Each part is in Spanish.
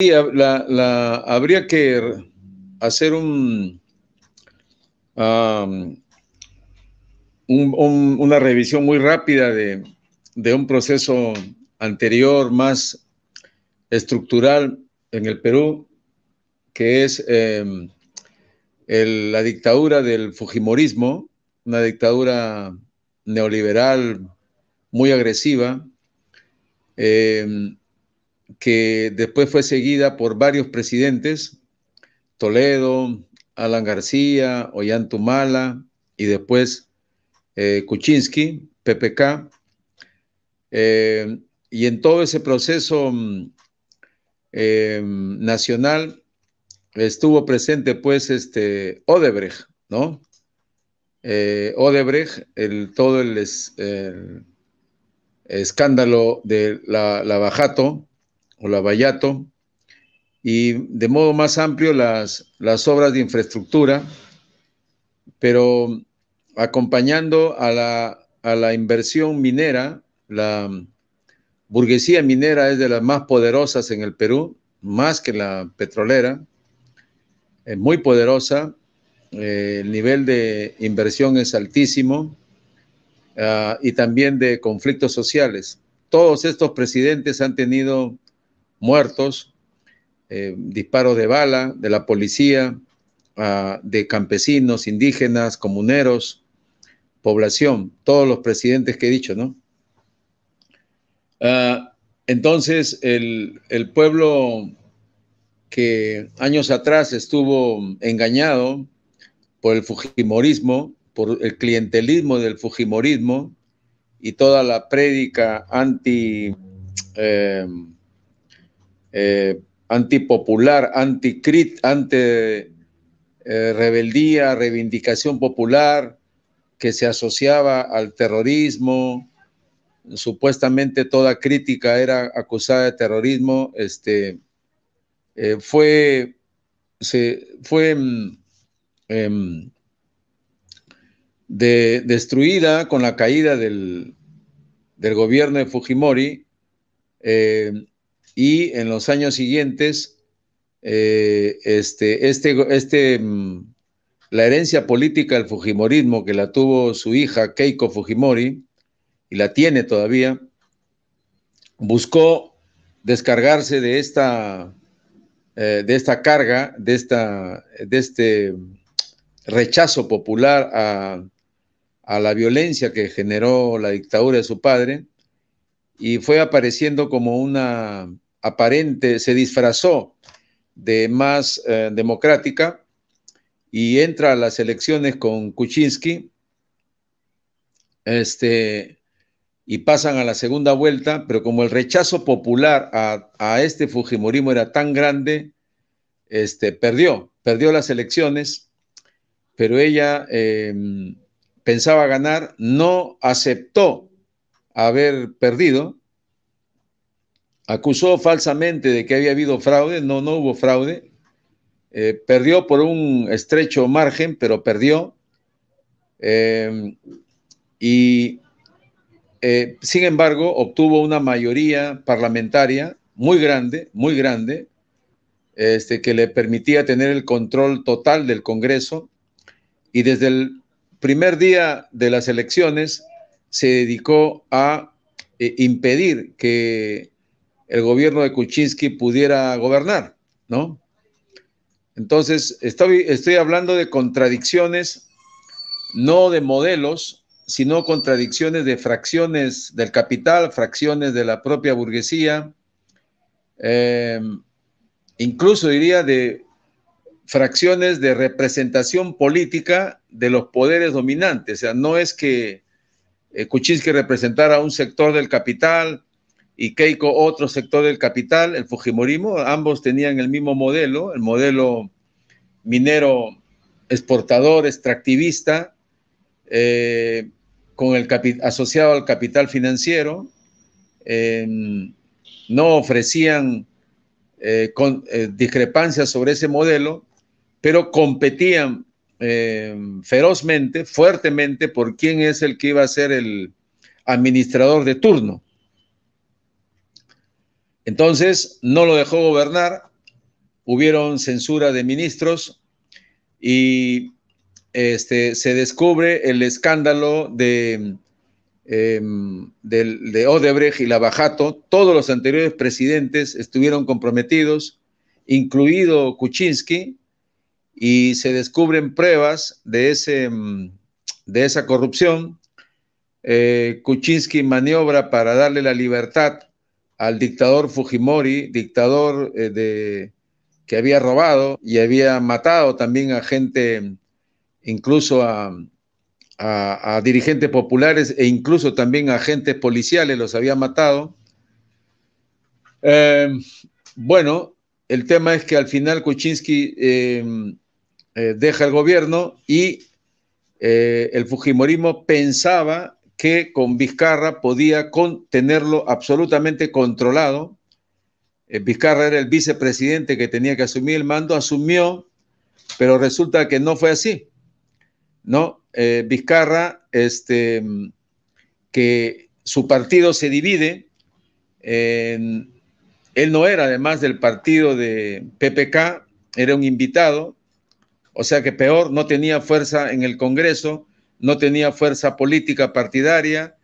La, la, habría que hacer un, una revisión muy rápida de, un proceso anterior más estructural en el Perú, que es em, la dictadura del Fujimorismo, una dictadura neoliberal muy agresiva. Em, que después fue seguida por varios presidentes, Toledo, Alan García, Ollantumala y después eh, Kuczynski, PPK. Eh, y en todo ese proceso mm, eh, nacional estuvo presente pues este Odebrecht, ¿no? Odebrecht, el, todo el, escándalo de la Bajato, o la Vallato, y de modo más amplio las, las obras de infraestructura, pero acompañando a la, inversión minera, la burguesía minera es de las más poderosas en el Perú, más que la petrolera, es eh, muy poderosa, eh, el nivel de inversión es altísimo ah, y también de conflictos sociales. Todos estos presidentes han tenido muertos, eh, disparos de bala de la policía, ah, de campesinos, indígenas, comuneros, población, todos los presidentes que he dicho, ¿no? Ah, entonces, el, pueblo que años atrás estuvo engañado por el Fujimorismo, por el clientelismo del Fujimorismo y toda la prédica anti... Eh, eh, antipopular, anticrit, ante eh, rebeldía, reivindicación popular, que se asociaba al terrorismo. Supuestamente toda crítica era acusada de terrorismo. Este, eh, fue, fue mm, em, de, destruida con la caída del, del gobierno de Fujimori, y en los años siguientes, eh, este, este, este mm, la herencia política del Fujimorismo que la tuvo su hija Keiko Fujimori, y la tiene todavía, buscó descargarse de esta, eh, de esta carga, de, esta, de este rechazo popular a la violencia que generó la dictadura de su padre, y fue apareciendo como una aparente, se disfrazó de más eh, democrática y entra a las elecciones con Kuczynski este, y pasan a la segunda vuelta, pero como el rechazo popular a, este Fujimorismo era tan grande, este, perdió, perdió las elecciones, pero ella em, pensaba ganar, no aceptó haber perdido acusó falsamente de que había habido fraude, no, no hubo fraude, eh, perdió por un estrecho margen, pero perdió. Em, y eh, sin embargo, obtuvo una mayoría parlamentaria muy grande, muy grande, este, que le permitía tener el control total del Congreso. Y desde el primer día de las elecciones se dedicó a eh, impedir que el gobierno de Kuczynski pudiera gobernar, ¿no? Entonces, estoy, hablando de contradicciones, no de modelos, sino contradicciones de fracciones del capital, fracciones de la propia burguesía, eh, incluso diría de fracciones de representación política de los poderes dominantes. O sea, no es que eh, Kuczynski representara un sector del capital y Keiko otro sector del capital, el Fujimorismo, ambos tenían el mismo modelo, el modelo minero exportador, extractivista, eh, con el asociado al capital financiero, em, no ofrecían eh, eh, discrepancias sobre ese modelo, pero competían em, ferozmente, fuertemente, por quién es el que iba a ser el administrador de turno. Entonces, no lo dejó gobernar, hubieron censura de ministros y este, se descubre el escándalo em, de, Odebrecht y Lavajato. Todos los anteriores presidentes estuvieron comprometidos, incluido Kuczynski, y se descubren pruebas de, ese, em, de esa corrupción. Eh, Kuczynski maniobra para darle la libertad al dictador Fujimori, dictador eh, de, que había robado y había matado también a gente, incluso a, dirigentes populares e incluso también a agentes policiales, los había matado. Eh, bueno, el tema es que al final Kuczynski eh, deja el gobierno y el Fujimorismo pensaba que con Vizcarra podía tenerlo absolutamente controlado. Eh, Vizcarra era el vicepresidente que tenía que asumir el mando, asumió, pero resulta que no fue así. ¿no? Eh, Vizcarra, este, que su partido se divide, él no era además del partido de PPK, era un invitado, o sea que peor, no tenía fuerza en el Congreso, no tenía fuerza política partidaria,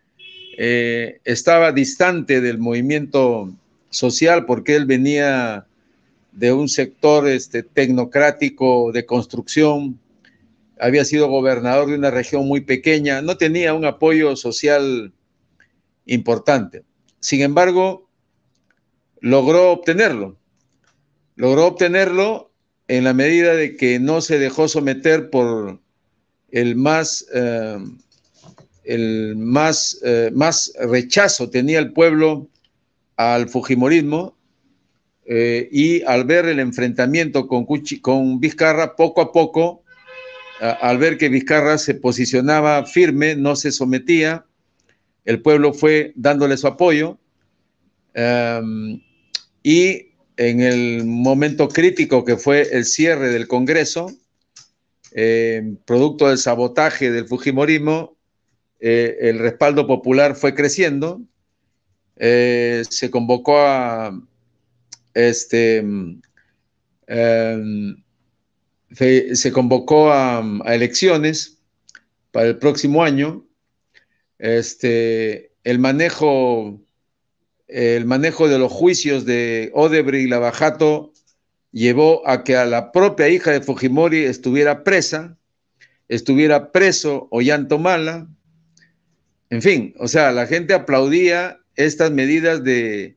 eh, estaba distante del movimiento social porque él venía de un sector este, tecnocrático de construcción, había sido gobernador de una región muy pequeña, no tenía un apoyo social importante. Sin embargo, logró obtenerlo. Logró obtenerlo en la medida de que no se dejó someter por el más, eh, el más, eh, más rechazo tenía el pueblo al Fujimorismo eh, y al ver el enfrentamiento con, con Vizcarra, poco a poco, al ver que Vizcarra se posicionaba firme, no se sometía, el pueblo fue dándole su apoyo em, y en el momento crítico que fue el cierre del Congreso, eh, producto del sabotaje del Fujimorismo, eh, el respaldo popular fue creciendo, eh, se convocó a este em, se, convocó a, elecciones para el próximo año. Este, el manejo el manejo de los juicios de Odebrecht y Lavajato llevó a que a la propia hija de Fujimori estuviera presa, estuviera preso mala. En fin, o sea, la gente aplaudía estas medidas de,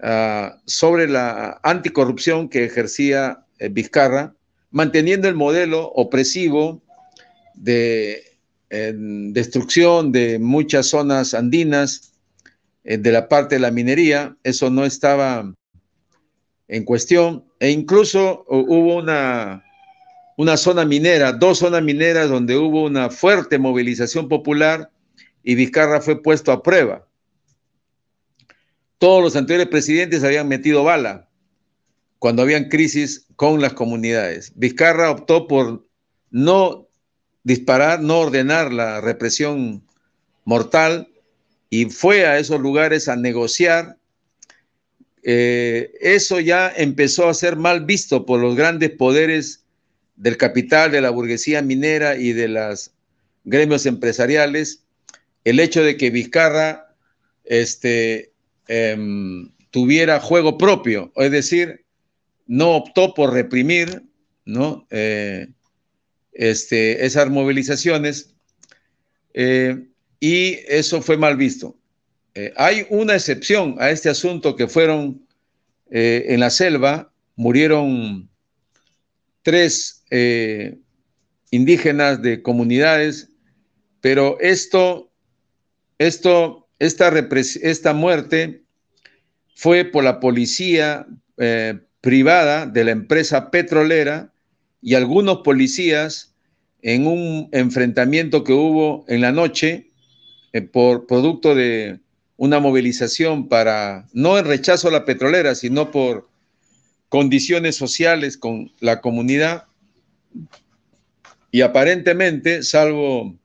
ah, sobre la anticorrupción que ejercía eh, Vizcarra, manteniendo el modelo opresivo de destrucción de muchas zonas andinas, eh, de la parte de la minería. Eso no estaba en cuestión, e incluso hubo una, una zona minera, dos zonas mineras donde hubo una fuerte movilización popular y Vizcarra fue puesto a prueba. Todos los anteriores presidentes habían metido bala cuando habían crisis con las comunidades. Vizcarra optó por no disparar, no ordenar la represión mortal y fue a esos lugares a negociar eh, eso ya empezó a ser mal visto por los grandes poderes del capital, de la burguesía minera y de los gremios empresariales, el hecho de que Vizcarra este, em, tuviera juego propio, es decir, no optó por reprimir eh, este, esas movilizaciones eh, y eso fue mal visto. Eh, hay una excepción a este asunto que fueron eh, en la selva, murieron tres eh, indígenas de comunidades, pero esto, esto, esta muerte fue por la policía privada de la empresa petrolera y algunos policías en un enfrentamiento que hubo en la noche por producto de una movilización para, no en rechazo a la petrolera, sino por condiciones sociales con la comunidad. Y aparentemente, salvo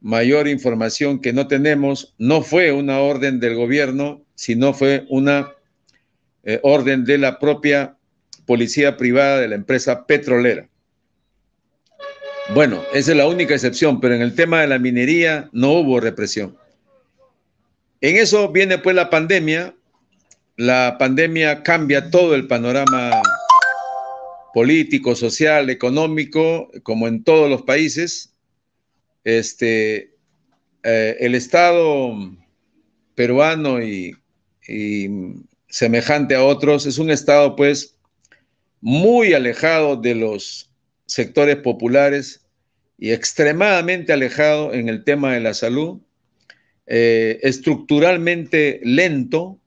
mayor información que no tenemos, no fue una orden del gobierno, sino fue una eh, orden de la propia policía privada de la empresa petrolera. Bueno, esa es la única excepción, pero en el tema de la minería no hubo represión. En eso viene pues la pandemia. La pandemia cambia todo el panorama político, social, económico, como en todos los países. Este, eh, el Estado peruano y, y semejante a otros es un Estado pues muy alejado de los sectores populares y extremadamente alejado en el tema de la salud eh, estructuralmente lento,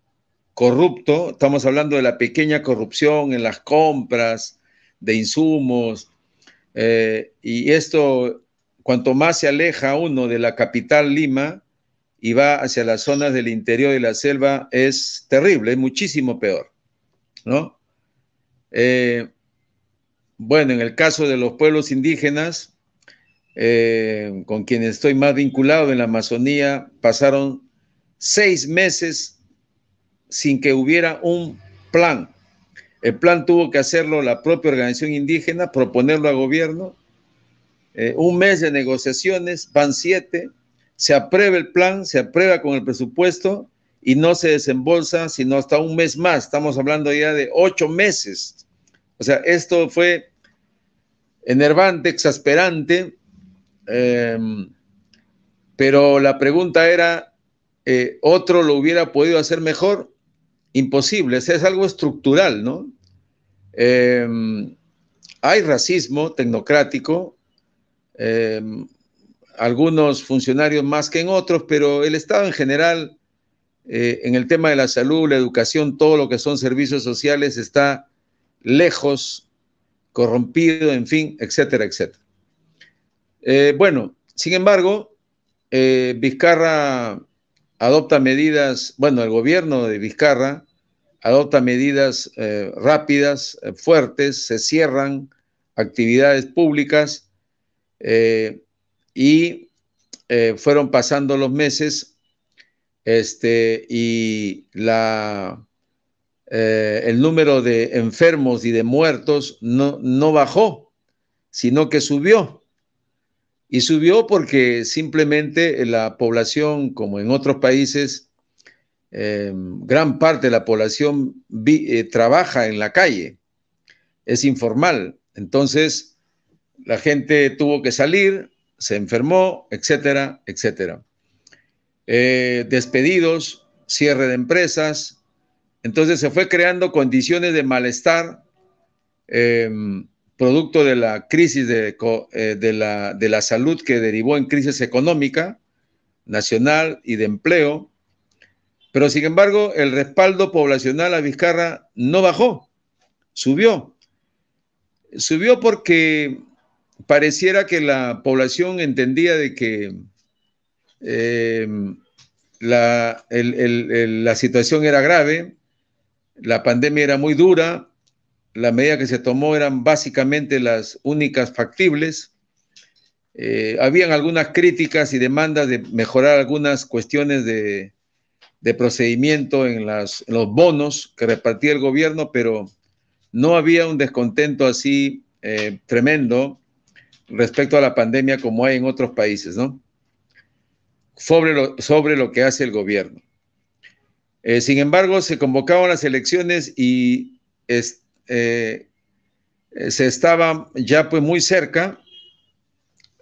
corrupto, estamos hablando de la pequeña corrupción en las compras de insumos, eh, y esto, cuanto más se aleja uno de la capital Lima y va hacia las zonas del interior de la selva, es terrible, es muchísimo peor, ¿no? Eh, bueno, en el caso de los pueblos indígenas, eh, con quien estoy más vinculado en la Amazonía, pasaron seis meses sin que hubiera un plan. El plan tuvo que hacerlo la propia organización indígena, proponerlo al gobierno. Eh, un mes de negociaciones, van siete, se aprueba el plan, se aprueba con el presupuesto y no se desembolsa sino hasta un mes más. Estamos hablando ya de ocho meses. O sea, esto fue enervante, exasperante, Em, pero la pregunta era, eh, ¿otro lo hubiera podido hacer mejor? Imposible, es algo estructural, ¿no? Em, hay racismo tecnocrático, em, algunos funcionarios más que en otros, pero el Estado en general, eh, en el tema de la salud, la educación, todo lo que son servicios sociales, está lejos, corrompido, en fin, etcétera, etcétera. Eh, bueno, sin embargo, eh, Vizcarra adopta medidas, bueno, el gobierno de Vizcarra adopta medidas eh, rápidas, fuertes, se cierran actividades públicas y fueron pasando los meses este, y la, el número de enfermos y de muertos no, no bajó, sino que subió. Y subió porque simplemente eh, la población, como en otros países, eh, gran parte de la población eh, trabaja en la calle, es informal. Entonces, la gente tuvo que salir, se enfermó, etcétera, etcétera. despedidos, cierre de empresas. Entonces se fue creando condiciones de malestar em, producto de la crisis eh, de, la, salud que derivó en crisis económica, nacional y de empleo, pero sin embargo el respaldo poblacional a Vizcarra no bajó, subió. Subió porque pareciera que la población entendía de que eh, la, la situación era grave, la pandemia era muy dura, la medida que se tomó eran básicamente las únicas factibles. Eh, habían algunas críticas y demandas de mejorar algunas cuestiones de, de procedimiento en, las, los bonos que repartía el gobierno, pero no había un descontento así eh, tremendo respecto a la pandemia como hay en otros países, ¿no? Sobre lo, sobre lo que hace el gobierno. Eh, sin embargo, se convocaban las elecciones y eh, se estaba ya pues muy cerca,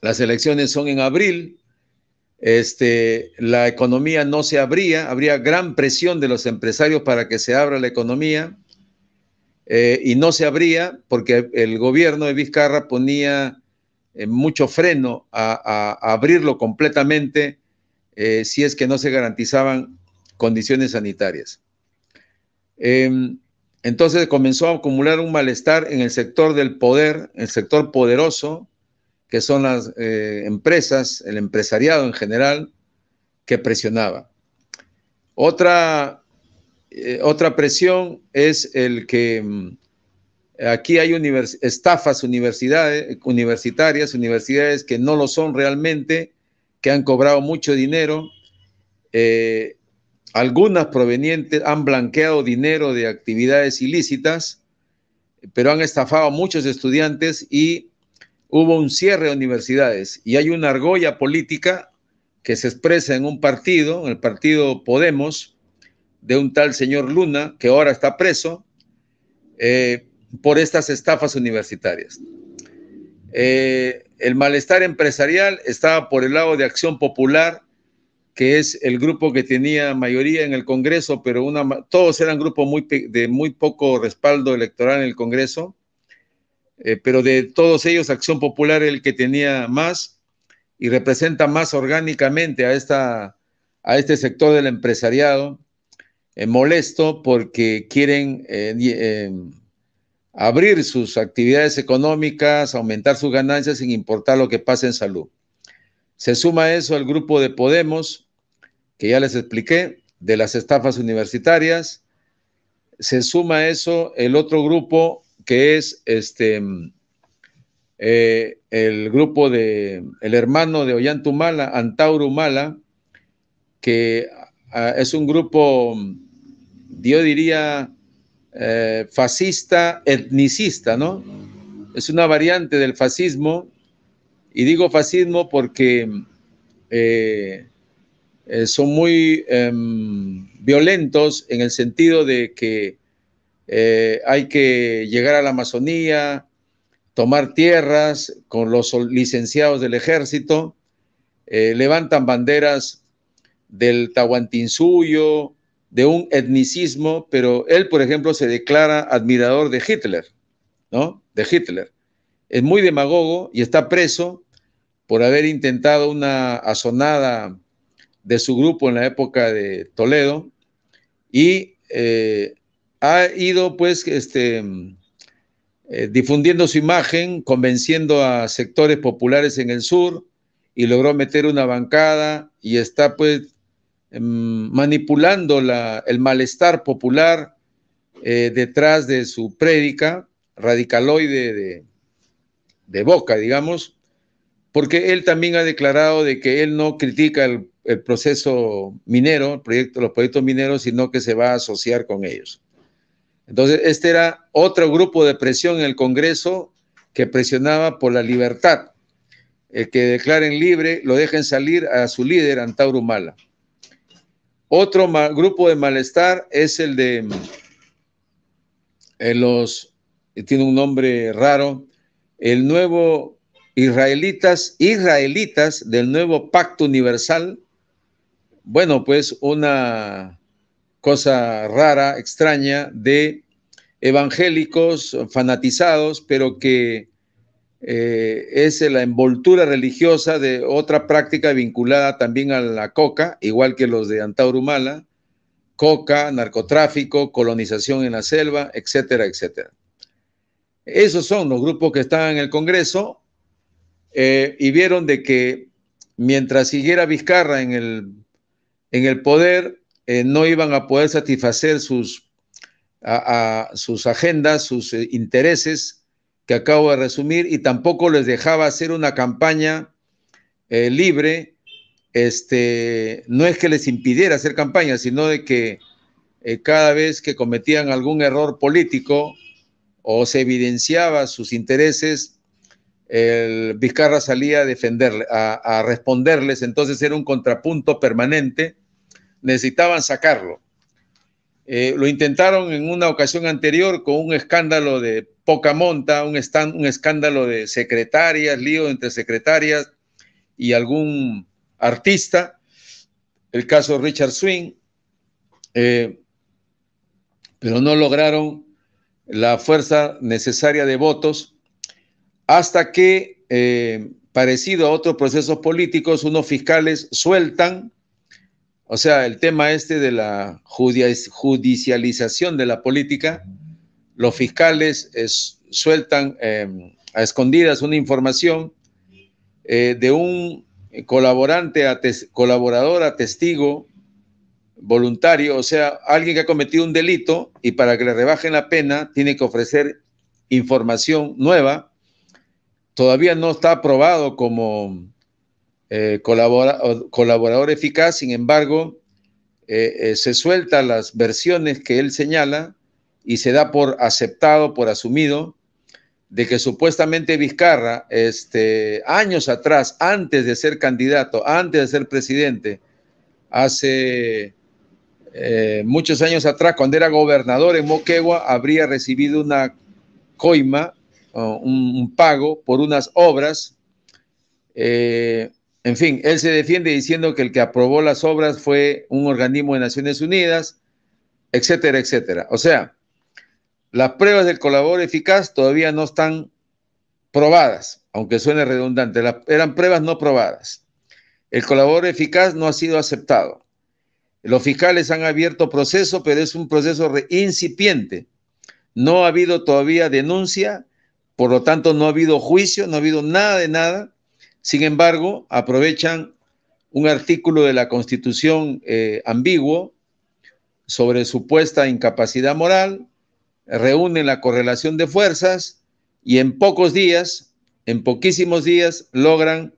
las elecciones son en abril, este, la economía no se abría, habría gran presión de los empresarios para que se abra la economía eh, y no se abría porque el gobierno de Vizcarra ponía eh, mucho freno a, abrirlo completamente si es que no se garantizaban condiciones sanitarias. Em, entonces comenzó a acumular un malestar en el sector del poder, el sector poderoso, que son las eh, empresas, el empresariado en general, que presionaba. Otra, eh, otra presión es el que mm, aquí hay estafas universitarias, universidades que no lo son realmente, que han cobrado mucho dinero. Eh, algunas provenientes han blanqueado dinero de actividades ilícitas, pero han estafado a muchos estudiantes y hubo un cierre de universidades. Y hay una argolla política que se expresa en un partido, el partido Podemos, de un tal señor Luna, que ahora está preso eh, por estas estafas universitarias. Eh, el malestar empresarial estaba por el lado de Acción Popular que es el grupo que tenía mayoría en el Congreso, pero una, todos eran grupos de muy poco respaldo electoral en el Congreso, eh, pero de todos ellos Acción Popular el que tenía más y representa más orgánicamente a, esta, a este sector del empresariado, eh, molesto porque quieren eh, abrir sus actividades económicas, aumentar sus ganancias sin importar lo que pase en salud. Se suma eso al grupo de Podemos, que ya les expliqué, de las estafas universitarias. Se suma a eso el otro grupo que es este mm, eh, el grupo de el hermano de Ollantumala, Antaurumala, que ah, es un grupo, mm, yo diría, eh, fascista, etnicista, ¿no? Es una variante del fascismo, y digo fascismo porque mm, eh, eh, son muy em, violentos en el sentido de que eh, hay que llegar a la Amazonía, tomar tierras con los licenciados del ejército, eh, levantan banderas del Tahuantinsuyo, de un etnicismo, pero él, por ejemplo, se declara admirador de Hitler, ¿no? De Hitler. Es muy demagogo y está preso por haber intentado una asonada de su grupo en la época de Toledo y eh, ha ido pues este, eh, difundiendo su imagen, convenciendo a sectores populares en el sur y logró meter una bancada y está pues em, manipulando la, el malestar popular eh, detrás de su prédica radicaloide de, de boca, digamos, porque él también ha declarado de que él no critica el el proceso minero, proyecto, los proyectos mineros, sino que se va a asociar con ellos. Entonces, este era otro grupo de presión en el Congreso que presionaba por la libertad, el que declaren libre, lo dejen salir a su líder, Antauro Mala. Otro grupo de malestar es el de eh, los, tiene un nombre raro, el nuevo israelitas, israelitas del nuevo pacto universal bueno, pues una cosa rara, extraña, de evangélicos fanatizados, pero que eh, es la envoltura religiosa de otra práctica vinculada también a la coca, igual que los de Antaurumala, coca, narcotráfico, colonización en la selva, etcétera, etcétera. Esos son los grupos que estaban en el Congreso eh, y vieron de que mientras siguiera Vizcarra en el en el poder eh, no iban a poder satisfacer sus, a, sus agendas, sus eh, intereses que acabo de resumir, y tampoco les dejaba hacer una campaña eh, libre. Este, no es que les impidiera hacer campaña, sino de que cada vez que cometían algún error político o se evidenciaba sus intereses, el Vizcarra salía a defenderle, a, responderles, entonces era un contrapunto permanente, necesitaban sacarlo. Eh, lo intentaron en una ocasión anterior con un escándalo de poca monta, un, escándalo de secretarias, lío entre secretarias y algún artista, el caso Richard Swing, eh, pero no lograron la fuerza necesaria de votos hasta que, eh, parecido a otros procesos políticos, unos fiscales sueltan, o sea, el tema este de la judicialización de la política, los fiscales sueltan em, a escondidas una información eh, de un colaborante, a colaborador, a testigo voluntario, o sea, alguien que ha cometido un delito y para que le rebajen la pena tiene que ofrecer información nueva todavía no está aprobado como eh, colaborador eficaz, sin embargo, eh, eh, se sueltan las versiones que él señala y se da por aceptado, por asumido, de que supuestamente Vizcarra, este, años atrás, antes de ser candidato, antes de ser presidente, hace muchos años atrás, cuando era gobernador en Moquegua, habría recibido una coima un, pago por unas obras. Eh, en fin, él se defiende diciendo que el que aprobó las obras fue un organismo de Naciones Unidas, etcétera, etcétera. O sea, las pruebas del colaborador eficaz todavía no están probadas, aunque suene redundante, eran pruebas no probadas. El colaborador eficaz no ha sido aceptado. Los fiscales han abierto proceso, pero es un proceso incipiente. No ha habido todavía denuncia por lo tanto, no ha habido juicio, no ha habido nada de nada. Sin embargo, aprovechan un artículo de la Constitución eh, ambiguo sobre supuesta incapacidad moral, reúnen la correlación de fuerzas y en pocos días, en poquísimos días, logran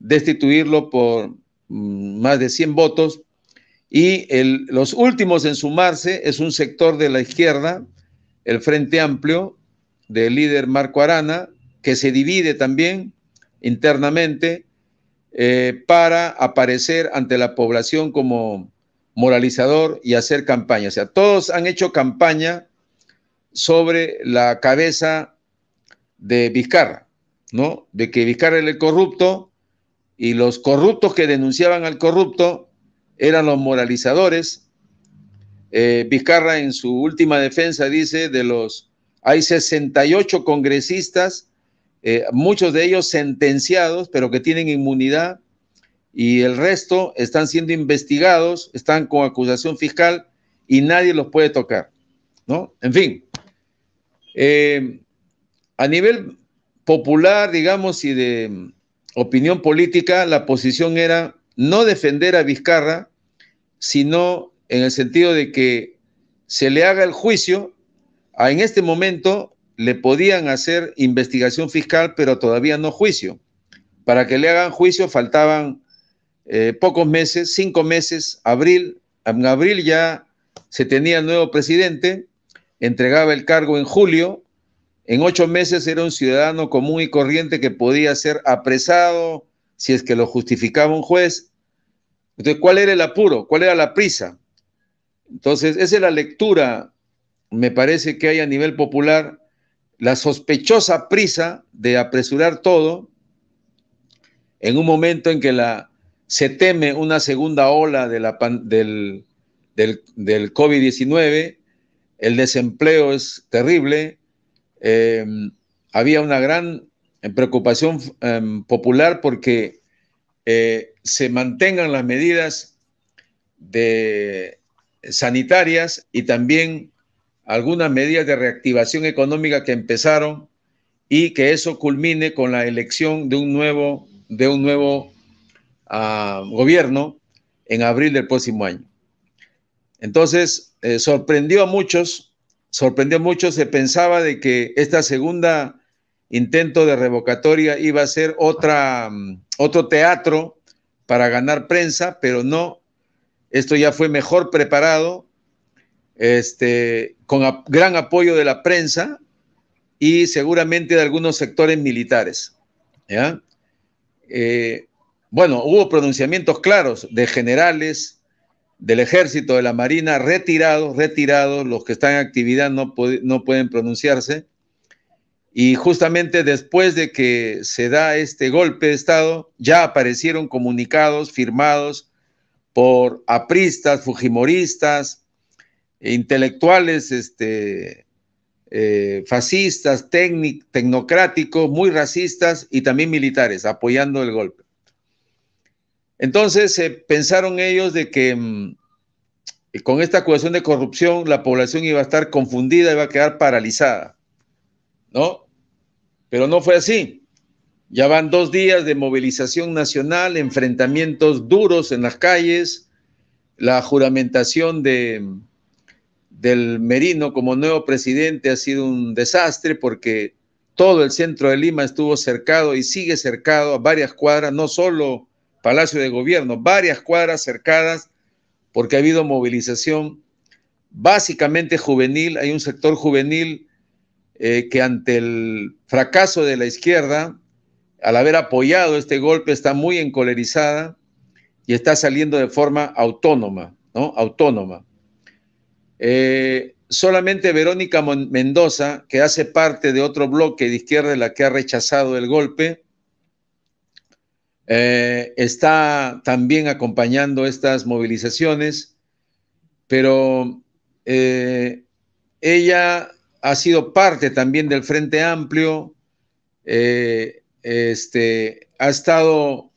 destituirlo por mm, más de 100 votos y los últimos en sumarse es un sector de la izquierda, el Frente Amplio, del líder Marco Arana, que se divide también internamente eh, para aparecer ante la población como moralizador y hacer campaña. O sea, todos han hecho campaña sobre la cabeza de Vizcarra, ¿no? De que Vizcarra era el corrupto y los corruptos que denunciaban al corrupto eran los moralizadores. Eh, Vizcarra en su última defensa dice de los hay 68 congresistas, eh, muchos de ellos sentenciados, pero que tienen inmunidad, y el resto están siendo investigados, están con acusación fiscal y nadie los puede tocar, ¿no? En fin, eh, a nivel popular, digamos, y de mm, opinión política, la posición era no defender a Vizcarra, sino en el sentido de que se le haga el juicio Ah, en este momento le podían hacer investigación fiscal, pero todavía no juicio. Para que le hagan juicio faltaban eh, pocos meses, cinco meses, abril. En abril ya se tenía el nuevo presidente, entregaba el cargo en julio. En ocho meses era un ciudadano común y corriente que podía ser apresado si es que lo justificaba un juez. Entonces, ¿cuál era el apuro? ¿Cuál era la prisa? Entonces, esa es la lectura me parece que hay a nivel popular la sospechosa prisa de apresurar todo en un momento en que la, se teme una segunda ola de la del, COVID-19, el desempleo es terrible, em, había una gran em, preocupación em, popular porque eh, se mantengan las medidas sanitarias y también algunas medidas de reactivación económica que empezaron y que eso culmine con la elección de un nuevo, de un nuevo ah, gobierno en abril del próximo año. Entonces, eh, sorprendió a muchos, sorprendió a muchos, se pensaba de que esta segunda intento de revocatoria iba a ser otra, mm, otro teatro para ganar prensa, pero no, esto ya fue mejor preparado, este, con gran apoyo de la prensa y seguramente de algunos sectores militares. Eh, bueno, hubo pronunciamientos claros de generales del ejército, de la marina, retirados, retirados, los que están en actividad no, no pueden pronunciarse. Y justamente después de que se da este golpe de Estado, ya aparecieron comunicados firmados por apristas, fujimoristas, intelectuales, este, eh, fascistas, tecnocráticos, muy racistas y también militares apoyando el golpe. Entonces eh, pensaron ellos de que mm, con esta acusación de corrupción la población iba a estar confundida, iba a quedar paralizada, ¿no? Pero no fue así. Ya van dos días de movilización nacional, enfrentamientos duros en las calles, la juramentación de, del Merino como nuevo presidente ha sido un desastre porque todo el centro de Lima estuvo cercado y sigue cercado a varias cuadras, no solo Palacio de Gobierno, varias cuadras cercadas porque ha habido movilización básicamente juvenil, hay un sector juvenil eh, que ante el fracaso de la izquierda, al haber apoyado este golpe, está muy encolerizada y está saliendo de forma autónoma, ¿no? Autónoma. Eh, solamente Verónica Mendoza, que hace parte de otro bloque de izquierda, la que ha rechazado el golpe, eh, está también acompañando estas movilizaciones, pero eh, ella ha sido parte también del Frente Amplio, este, ha estado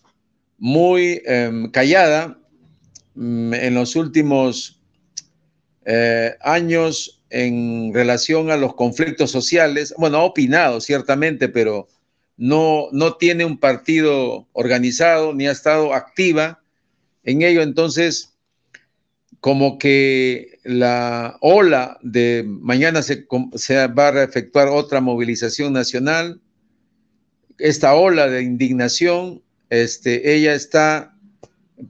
muy em, callada mm, en los últimos eh, años en relación a los conflictos sociales. Bueno, ha opinado ciertamente, pero no, no tiene un partido organizado ni ha estado activa en ello. Entonces, como que la ola de mañana se, se va a efectuar otra movilización nacional, esta ola de indignación, este, ella está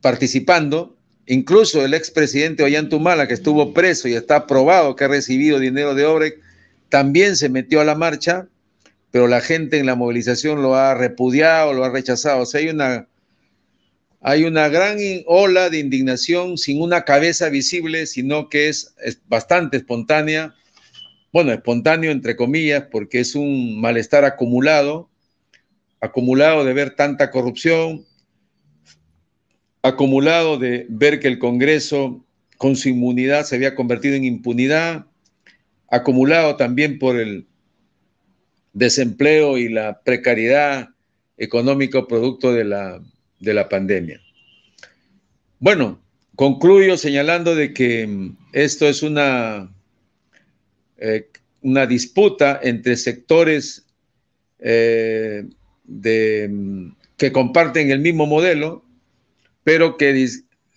participando Incluso el expresidente Ollantumala, que estuvo preso y está probado que ha recibido dinero de Obrecht, también se metió a la marcha, pero la gente en la movilización lo ha repudiado, lo ha rechazado. O sea, hay una, hay una gran ola de indignación sin una cabeza visible, sino que es bastante espontánea. Bueno, espontáneo entre comillas, porque es un malestar acumulado, acumulado de ver tanta corrupción, acumulado de ver que el Congreso con su inmunidad se había convertido en impunidad, acumulado también por el desempleo y la precariedad económica producto de la, pandemia. Bueno, concluyo señalando de que mm, esto es una, eh, una disputa entre sectores eh, de, mm, que comparten el mismo modelo, pero que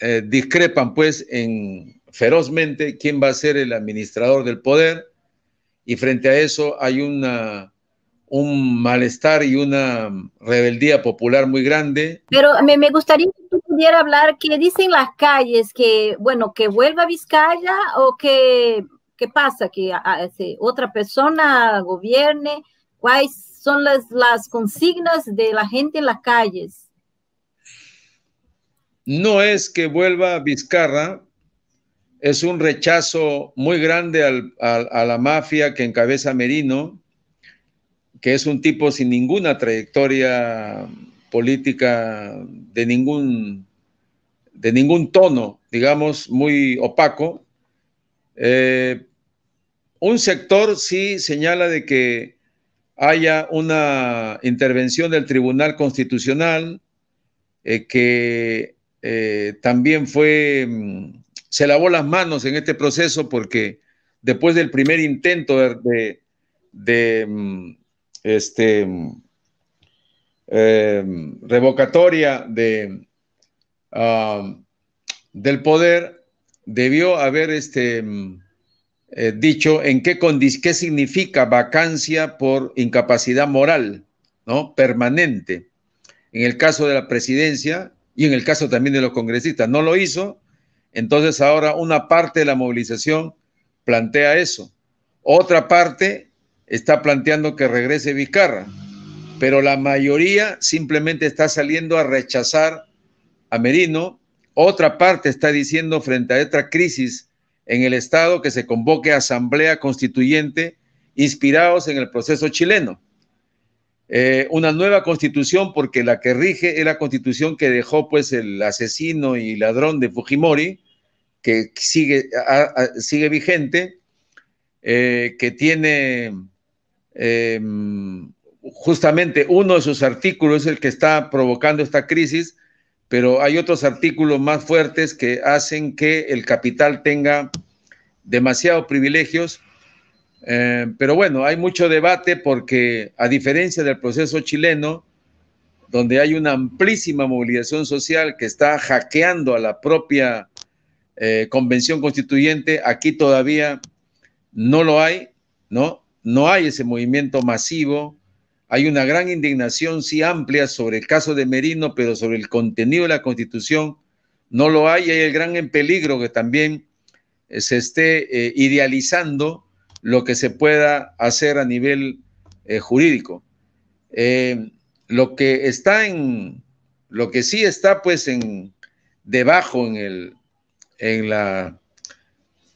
eh, discrepan pues en ferozmente quién va a ser el administrador del poder y frente a eso hay una un malestar y una rebeldía popular muy grande. Pero me, gustaría que tú pudieras hablar qué dicen las calles, que bueno, que vuelva Vizcaya o que qué pasa, que otra persona gobierne, cuáles son las, las consignas de la gente en las calles. No es que vuelva Vizcarra, es un rechazo muy grande a la mafia que encabeza Merino, que es un tipo sin ninguna trayectoria política de ningún, tono, digamos, muy opaco. Eh, un sector sí señala de que haya una intervención del Tribunal Constitucional eh, que eh, también fue, mm, se lavó las manos en este proceso porque después del primer intento de, mm, este, mm, eh, revocatoria de, ah, del poder, debió haber este, eh, dicho en qué, qué significa vacancia por incapacidad moral, ¿no? Permanente. En el caso de la presidencia, y en el caso también de los congresistas. No lo hizo, entonces ahora una parte de la movilización plantea eso. Otra parte está planteando que regrese Vicarra, pero la mayoría simplemente está saliendo a rechazar a Merino. Otra parte está diciendo frente a esta crisis en el Estado que se convoque a asamblea constituyente inspirados en el proceso chileno. Eh, una nueva constitución, porque la que rige es la constitución que dejó pues el asesino y ladrón de Fujimori, que sigue, sigue vigente, eh, que tiene em, justamente uno de sus artículos es el que está provocando esta crisis, pero hay otros artículos más fuertes que hacen que el capital tenga demasiados privilegios eh, pero bueno, hay mucho debate porque a diferencia del proceso chileno, donde hay una amplísima movilización social que está hackeando a la propia eh, convención constituyente, aquí todavía no lo hay, ¿no? No hay ese movimiento masivo. Hay una gran indignación, sí amplia, sobre el caso de Merino, pero sobre el contenido de la constitución no lo hay. Y hay el gran peligro que también eh, se esté idealizando lo que se pueda hacer a nivel eh, jurídico. Eh, lo que está en, lo que sí está pues en, debajo en en la,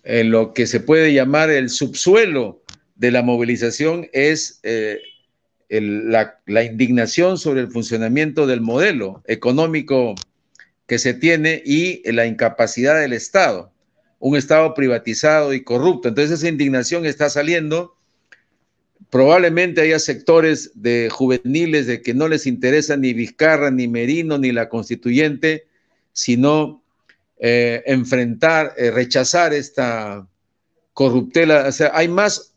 en lo que se puede llamar el subsuelo de la movilización es eh, la, indignación sobre el funcionamiento del modelo económico que se tiene y la incapacidad del Estado un Estado privatizado y corrupto. Entonces esa indignación está saliendo. Probablemente haya sectores de juveniles de que no les interesa ni Vizcarra, ni Merino, ni la constituyente, sino eh, enfrentar, eh, rechazar esta corruptela. O sea, hay más,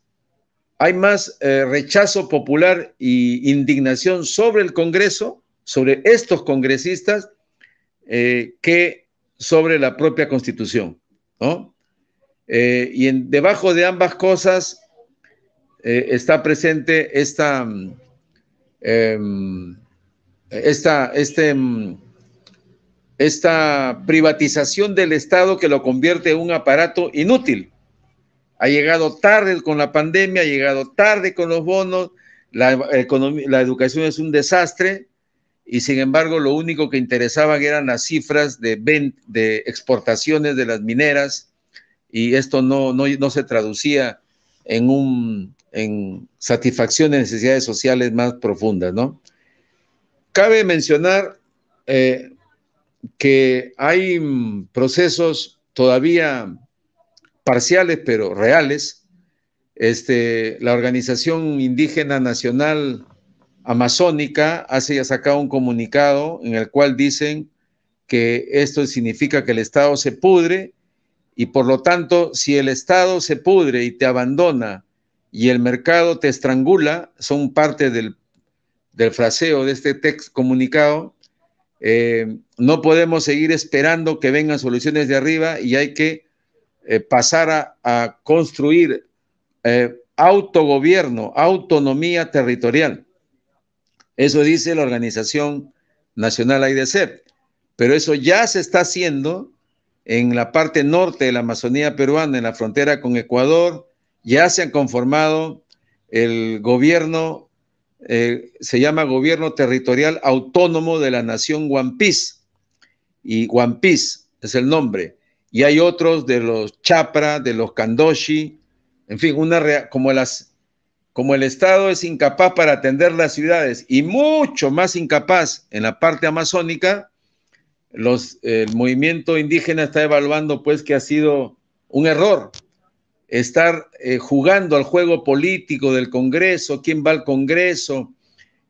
hay más eh, rechazo popular y indignación sobre el Congreso, sobre estos congresistas, que sobre la propia constitución. Eh, y en, debajo de ambas cosas eh, está presente esta, mm, em, este, mm, esta privatización del Estado que lo convierte en un aparato inútil. Ha llegado tarde con la pandemia, ha llegado tarde con los bonos, la, la educación es un desastre, y sin embargo lo único que interesaban eran las cifras de, de exportaciones de las mineras y esto no, no, se traducía en, un, en satisfacción de necesidades sociales más profundas, ¿no? Cabe mencionar eh, que hay procesos todavía parciales, pero reales. Este, la Organización Indígena Nacional Amazónica hace ya sacado un comunicado en el cual dicen que esto significa que el Estado se pudre y por lo tanto si el Estado se pudre y te abandona y el mercado te estrangula, son parte del, fraseo de este texto comunicado, eh, no podemos seguir esperando que vengan soluciones de arriba y hay que eh, pasar a, construir eh, autogobierno, autonomía territorial. Eso dice la Organización Nacional AIDSEP, Pero eso ya se está haciendo en la parte norte de la Amazonía peruana, en la frontera con Ecuador. Ya se ha conformado el gobierno, eh, se llama Gobierno Territorial Autónomo de la Nación Huampis. Y Huampis es el nombre. Y hay otros de los Chapra, de los Kandoshi, en fin, una como las como el Estado es incapaz para atender las ciudades y mucho más incapaz en la parte amazónica, el movimiento indígena está evaluando pues que ha sido un error estar eh, jugando al juego político del Congreso, quién va al Congreso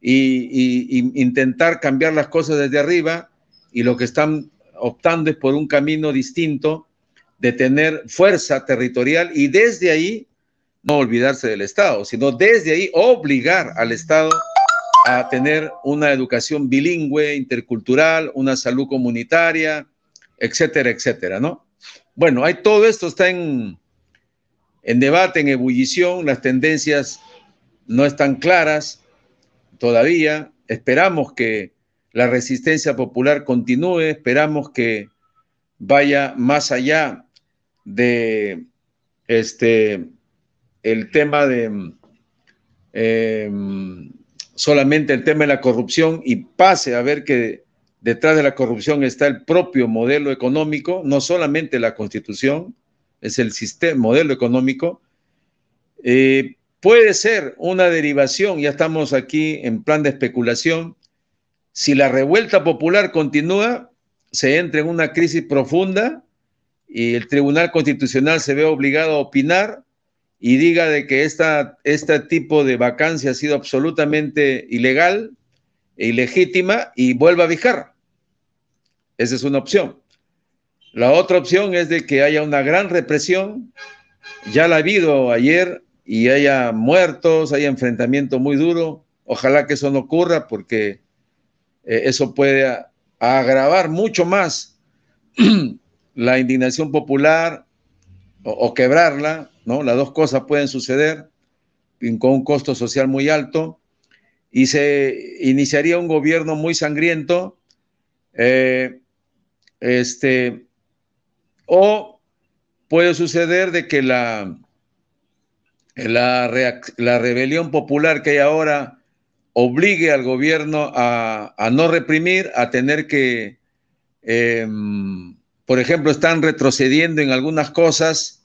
y, intentar cambiar las cosas desde arriba y lo que están optando es por un camino distinto de tener fuerza territorial y desde ahí no olvidarse del Estado, sino desde ahí obligar al Estado a tener una educación bilingüe, intercultural, una salud comunitaria, etcétera, etcétera, ¿no? Bueno, hay todo esto, está en, en debate, en ebullición, las tendencias no están claras todavía, esperamos que la resistencia popular continúe, esperamos que vaya más allá de este el tema de em, solamente el tema de la corrupción y pase a ver que detrás de la corrupción está el propio modelo económico, no solamente la constitución, es el sistema, modelo económico, eh, puede ser una derivación, ya estamos aquí en plan de especulación, si la revuelta popular continúa, se entra en una crisis profunda y el Tribunal Constitucional se ve obligado a opinar y diga de que este tipo de vacancia ha sido absolutamente ilegal e ilegítima y vuelva a viajar. Esa es una opción. La otra opción es de que haya una gran represión, ya la ha habido ayer y haya muertos, haya enfrentamiento muy duro. Ojalá que eso no ocurra porque eh, eso puede agravar mucho más la indignación popular, o, quebrarla, ¿no? Las dos cosas pueden suceder con un costo social muy alto y se iniciaría un gobierno muy sangriento, eh, este, o puede suceder de que la, la, rebelión popular que hay ahora obligue al gobierno a, no reprimir, a tener que em, por ejemplo, están retrocediendo en algunas cosas.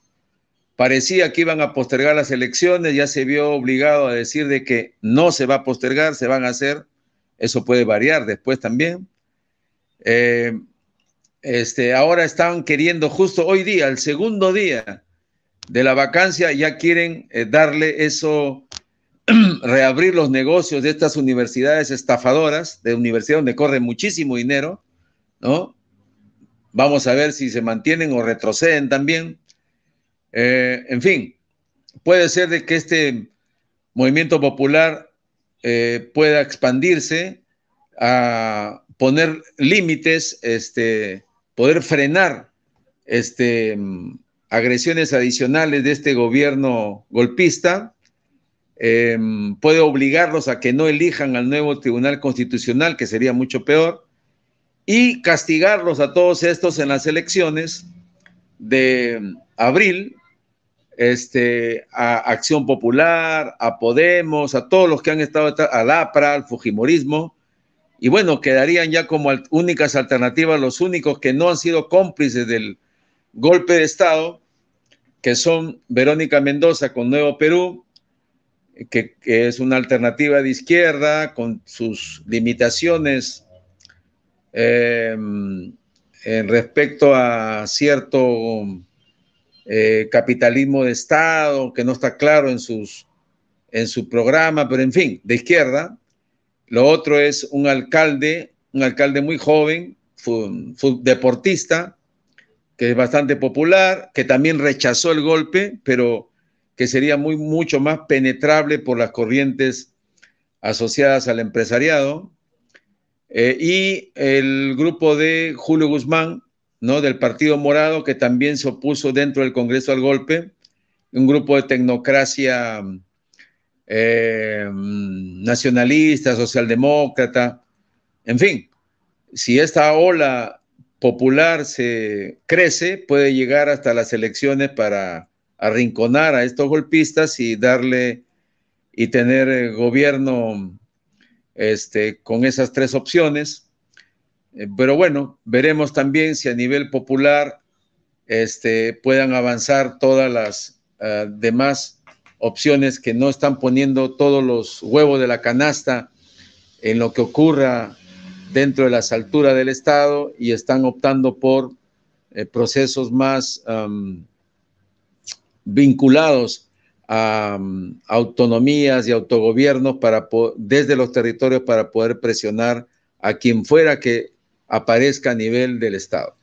Parecía que iban a postergar las elecciones, ya se vio obligado a decir de que no se va a postergar, se van a hacer. Eso puede variar después también. Eh, este, ahora están queriendo justo hoy día, el segundo día de la vacancia, ya quieren eh, darle eso, reabrir los negocios de estas universidades estafadoras, de universidades donde corre muchísimo dinero, ¿no? Vamos a ver si se mantienen o retroceden también. Eh, en fin, puede ser de que este movimiento popular eh, pueda expandirse a poner límites, este, poder frenar este, agresiones adicionales de este gobierno golpista. Eh, puede obligarlos a que no elijan al nuevo Tribunal Constitucional, que sería mucho peor y castigarlos a todos estos en las elecciones de abril, este, a Acción Popular, a Podemos, a todos los que han estado, al APRA, al Fujimorismo, y bueno, quedarían ya como únicas alternativas los únicos que no han sido cómplices del golpe de Estado, que son Verónica Mendoza con Nuevo Perú, que es una alternativa de izquierda con sus limitaciones Em, en respecto a cierto eh, capitalismo de Estado que no está claro en, sus, en su programa, pero en fin, de izquierda. Lo otro es un alcalde, un alcalde muy joven, deportista, que es bastante popular, que también rechazó el golpe, pero que sería muy, mucho más penetrable por las corrientes asociadas al empresariado. Eh, y el grupo de Julio Guzmán, ¿no? Del Partido Morado, que también se opuso dentro del Congreso al golpe, un grupo de tecnocracia eh, nacionalista, socialdemócrata, en fin, si esta ola popular se crece, puede llegar hasta las elecciones para arrinconar a estos golpistas y darle y tener eh, gobierno este, con esas tres opciones. Eh, pero bueno, veremos también si a nivel popular este, puedan avanzar todas las ah, demás opciones que no están poniendo todos los huevos de la canasta en lo que ocurra dentro de las alturas del Estado y están optando por eh, procesos más vinculados a autonomías y autogobiernos para desde los territorios para poder presionar a quien fuera que aparezca a nivel del Estado.